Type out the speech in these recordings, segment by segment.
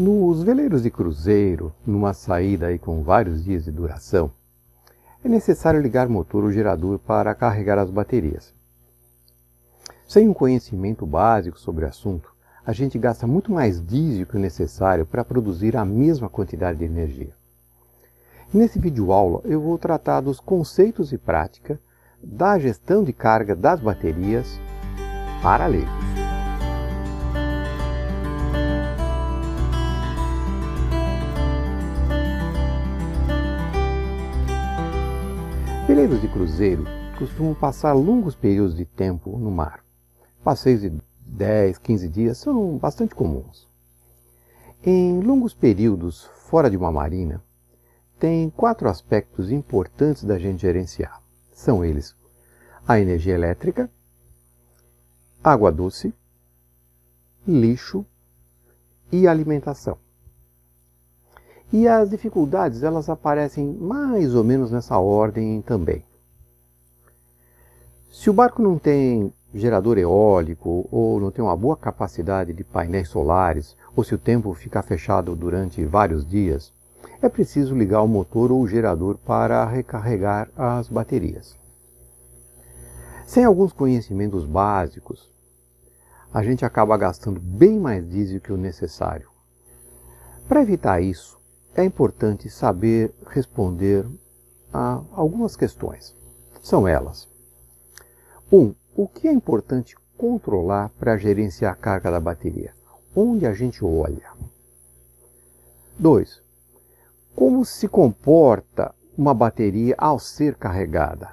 Nos veleiros de cruzeiro, numa saída aí com vários dias de duração, é necessário ligar motor ou gerador para carregar as baterias. Sem um conhecimento básico sobre o assunto, a gente gasta muito mais diesel que o necessário para produzir a mesma quantidade de energia. Nesse vídeo aula eu vou tratar dos conceitos e prática da gestão de carga das baterias para leigos. Celeiros de cruzeiro costumam passar longos períodos de tempo no mar. Passeios de 10, 15 dias são bastante comuns. Em longos períodos fora de uma marina, tem quatro aspectos importantes da gente gerenciar. São eles a energia elétrica, água doce, lixo e alimentação. E as dificuldades, elas aparecem mais ou menos nessa ordem também. Se o barco não tem gerador eólico ou não tem uma boa capacidade de painéis solares, ou se o tempo ficar fechado durante vários dias, é preciso ligar o motor ou o gerador para recarregar as baterias. Sem alguns conhecimentos básicos, a gente acaba gastando bem mais diesel que o necessário. Para evitar isso, é importante saber responder a algumas questões. São elas: 1. Um, o que é importante controlar para gerenciar a carga da bateria? Onde a gente olha? 2. Como se comporta uma bateria ao ser carregada?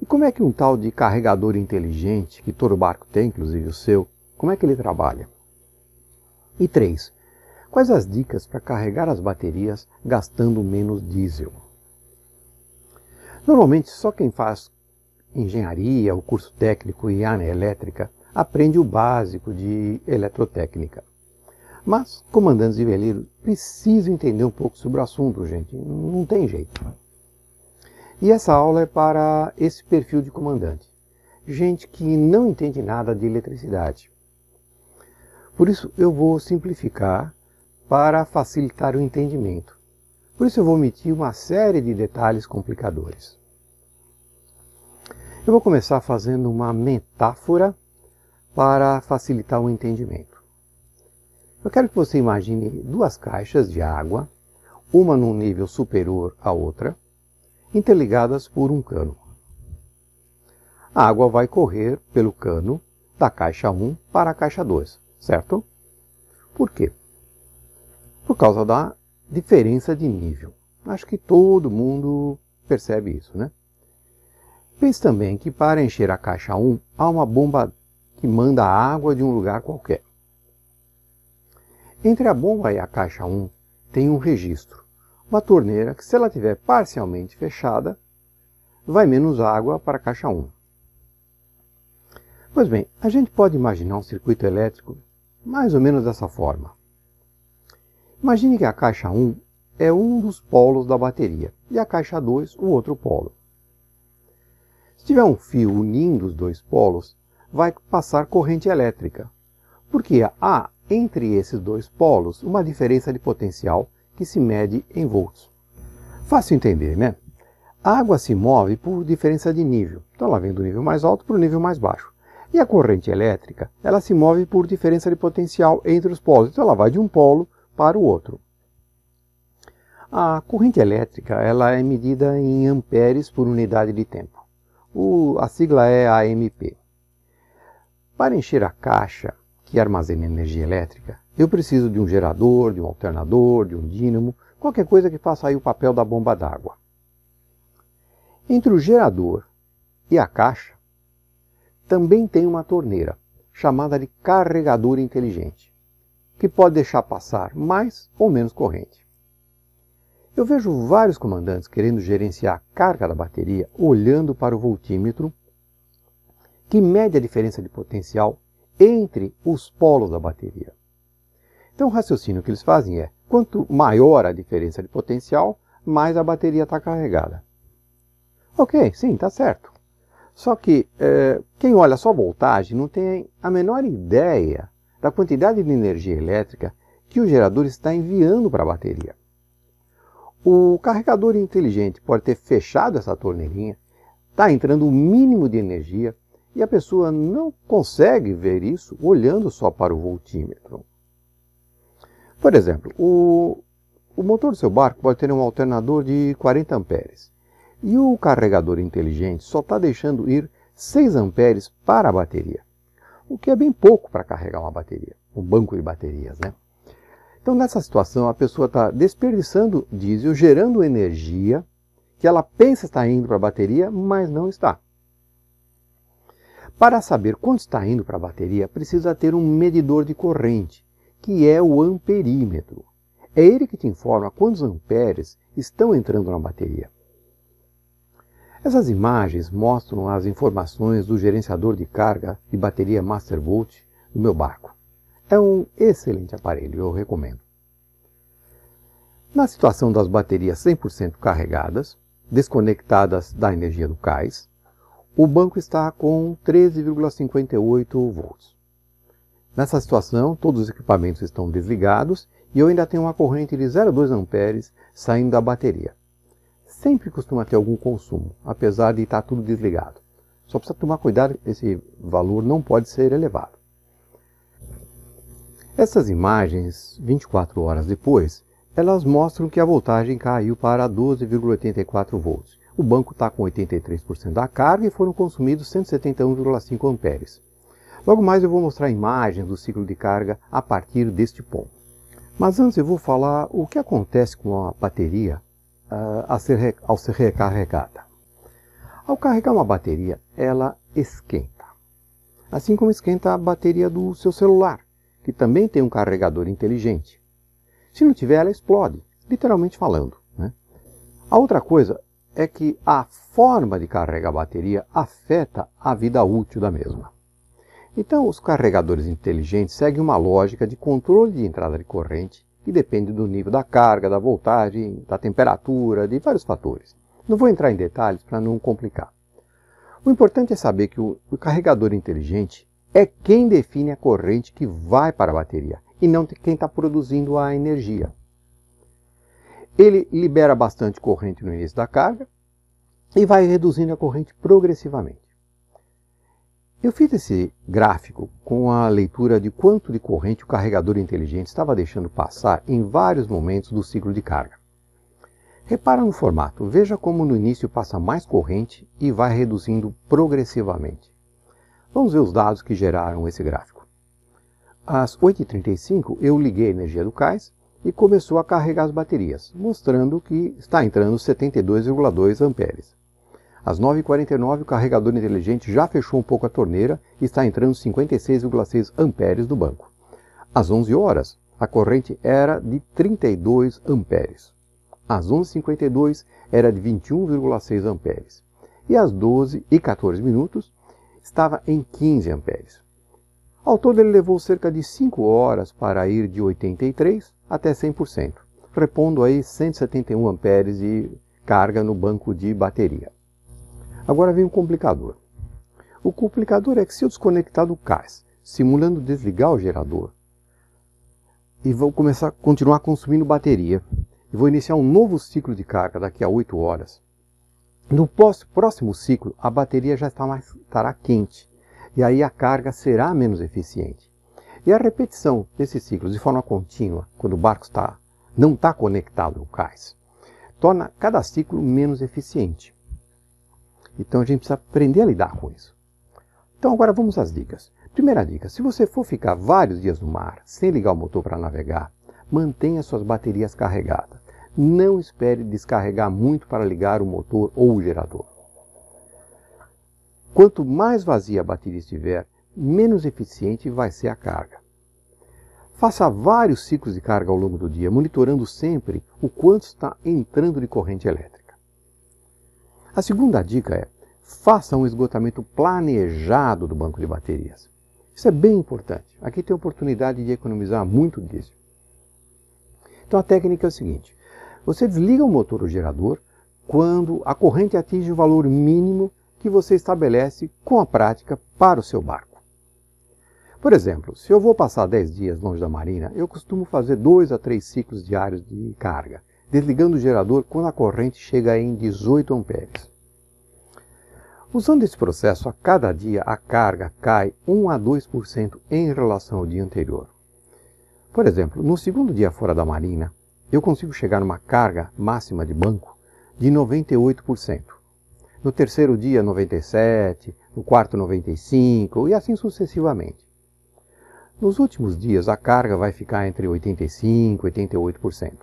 E como é que um tal de carregador inteligente, que todo barco tem, inclusive o seu, como é que ele trabalha? E 3. Quais as dicas para carregar as baterias gastando menos diesel? Normalmente, só quem faz engenharia, o curso técnico e área elétrica aprende o básico de eletrotécnica. Mas comandantes de veleiro precisam entender um pouco sobre o assunto, gente. Não tem jeito. E essa aula é para esse perfil de comandante. Gente que não entende nada de eletricidade. Por isso, eu vou simplificar para facilitar o entendimento. Por isso eu vou omitir uma série de detalhes complicadores. Eu vou começar fazendo uma metáfora para facilitar o entendimento. Eu quero que você imagine duas caixas de água, uma num nível superior à outra, interligadas por um cano. A água vai correr pelo cano da caixa 1 para a caixa 2, certo? Por quê? por causa da diferença de nível. Acho que todo mundo percebe isso, né? Pense também que para encher a caixa 1 há uma bomba que manda água de um lugar qualquer. Entre a bomba e a caixa 1 tem um registro, uma torneira que, se ela estiver parcialmente fechada, vai menos água para a caixa 1. Pois bem, a gente pode imaginar um circuito elétrico mais ou menos dessa forma. Imagine que a caixa 1 é um dos polos da bateria e a caixa 2 o outro polo. Se tiver um fio unindo os dois polos, vai passar corrente elétrica, porque há entre esses dois polos uma diferença de potencial que se mede em volts. Fácil entender, né? A água se move por diferença de nível, então ela vem do nível mais alto para o nível mais baixo. E a corrente elétrica, ela se move por diferença de potencial entre os polos, então ela vai de um polo para o outro. A corrente elétrica ela é medida em amperes por unidade de tempo. O, a sigla é AMP. Para encher a caixa que armazena energia elétrica, eu preciso de um gerador, de um alternador, de um dínamo, qualquer coisa que faça aí o papel da bomba d'água. Entre o gerador e a caixa, também tem uma torneira, chamada de carregador inteligente que pode deixar passar mais ou menos corrente. Eu vejo vários comandantes querendo gerenciar a carga da bateria olhando para o voltímetro, que mede a diferença de potencial entre os polos da bateria. Então o raciocínio que eles fazem é, quanto maior a diferença de potencial, mais a bateria está carregada. Ok, sim, está certo. Só que é, quem olha só a voltagem não tem a menor ideia da quantidade de energia elétrica que o gerador está enviando para a bateria. O carregador inteligente pode ter fechado essa torneirinha, está entrando o mínimo de energia e a pessoa não consegue ver isso olhando só para o voltímetro. Por exemplo, o, o motor do seu barco pode ter um alternador de 40 amperes e o carregador inteligente só está deixando ir 6 amperes para a bateria o que é bem pouco para carregar uma bateria, um banco de baterias, né? Então, nessa situação, a pessoa está desperdiçando diesel, gerando energia que ela pensa estar indo para a bateria, mas não está. Para saber quanto está indo para a bateria, precisa ter um medidor de corrente, que é o amperímetro. É ele que te informa quantos amperes estão entrando na bateria. Essas imagens mostram as informações do gerenciador de carga e bateria Mastervolt do meu barco. É um excelente aparelho, eu recomendo. Na situação das baterias 100% carregadas, desconectadas da energia do cais, o banco está com 13,58 volts. Nessa situação, todos os equipamentos estão desligados e eu ainda tenho uma corrente de 0,2 amperes saindo da bateria sempre costuma ter algum consumo, apesar de estar tá tudo desligado. Só precisa tomar cuidado, esse valor não pode ser elevado. Essas imagens, 24 horas depois, elas mostram que a voltagem caiu para 12,84 volts. O banco está com 83% da carga e foram consumidos 171,5 amperes. Logo mais eu vou mostrar imagens do ciclo de carga a partir deste ponto. Mas antes eu vou falar o que acontece com a bateria uh, ser, ao ser recarregada. Ao carregar uma bateria, ela esquenta. Assim como esquenta a bateria do seu celular, que também tem um carregador inteligente. Se não tiver, ela explode, literalmente falando. Né? A outra coisa é que a forma de carregar a bateria afeta a vida útil da mesma. Então, os carregadores inteligentes seguem uma lógica de controle de entrada de corrente que depende do nível da carga, da voltagem, da temperatura, de vários fatores. Não vou entrar em detalhes para não complicar. O importante é saber que o, o, carregador inteligente é quem define a corrente que vai para a bateria e não quem está produzindo a energia. Ele libera bastante corrente no início da carga e vai reduzindo a corrente progressivamente. Eu fiz esse gráfico com a leitura de quanto de corrente o carregador inteligente estava deixando passar em vários momentos do ciclo de carga. Repara no formato, veja como no início passa mais corrente e vai reduzindo progressivamente. Vamos ver os dados que geraram esse gráfico. Às 8h35 eu liguei a energia do cais e começou a carregar as baterias, mostrando que está entrando 72,2 amperes. Às 9h49, o carregador inteligente já fechou um pouco a torneira e está entrando 56,6 amperes do banco. Às 11 horas, a corrente era de 32 amperes. Às 11h52, era de 21,6 amperes. E às 12 e 14 minutos, estava em 15 amperes. Ao todo, ele levou cerca de 5 horas para ir de 83 até 100%, repondo aí 171 amperes de carga no banco de bateria. Agora vem o complicador. O complicador é que se eu desconectar do cais, simulando desligar o gerador, e vou começar a continuar consumindo bateria, e vou iniciar um novo ciclo de carga daqui a 8 horas, no próximo ciclo a bateria já está mais, estará quente, e aí a carga será menos eficiente. E a repetição desses ciclos de forma contínua, quando o barco está, não está conectado ao cais, torna cada ciclo menos eficiente. Então a gente precisa aprender a lidar com isso. Então agora vamos às dicas. Primeira dica: se você for ficar vários dias no mar sem ligar o motor para navegar, mantenha suas baterias carregadas. Não espere descarregar muito para ligar o motor ou o gerador. Quanto mais vazia a bateria estiver, menos eficiente vai ser a carga. Faça vários ciclos de carga ao longo do dia, monitorando sempre o quanto está entrando de corrente elétrica. A segunda dica é: faça um esgotamento planejado do banco de baterias. Isso é bem importante. Aqui tem a oportunidade de economizar muito diesel. Então a técnica é o seguinte: você desliga o motor ou gerador quando a corrente atinge o valor mínimo que você estabelece com a prática para o seu barco. Por exemplo, se eu vou passar 10 dias longe da marina, eu costumo fazer 2 a 3 ciclos diários de carga desligando o gerador quando a corrente chega em 18 amperes. Usando esse processo, a cada dia a carga cai 1 a 2% em relação ao dia anterior. Por exemplo, no segundo dia fora da marina, eu consigo chegar numa carga máxima de banco de 98%. No terceiro dia, 97%, no quarto, 95% e assim sucessivamente. Nos últimos dias, a carga vai ficar entre 85% e 88%.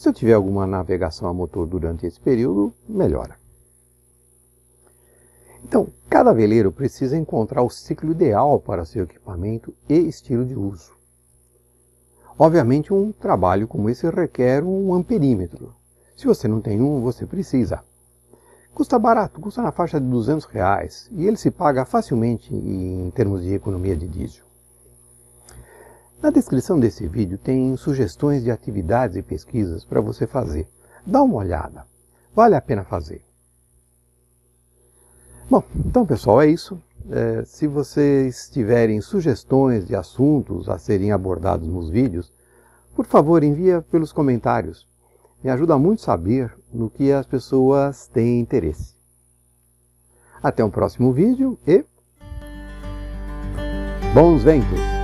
Se eu tiver alguma navegação a motor durante esse período, melhora. Então, cada veleiro precisa encontrar o ciclo ideal para seu equipamento e estilo de uso. Obviamente, um trabalho como esse requer um amperímetro. Se você não tem um, você precisa. Custa barato, custa na faixa de 200 reais e ele se paga facilmente em termos de economia de diesel. Na descrição desse vídeo tem sugestões de atividades e pesquisas para você fazer. Dá uma olhada. Vale a pena fazer. Bom, então pessoal, é isso. É, se vocês tiverem sugestões de assuntos a serem abordados nos vídeos, por favor, envia pelos comentários. Me ajuda muito saber no que as pessoas têm interesse. Até o um próximo vídeo e... Bons ventos!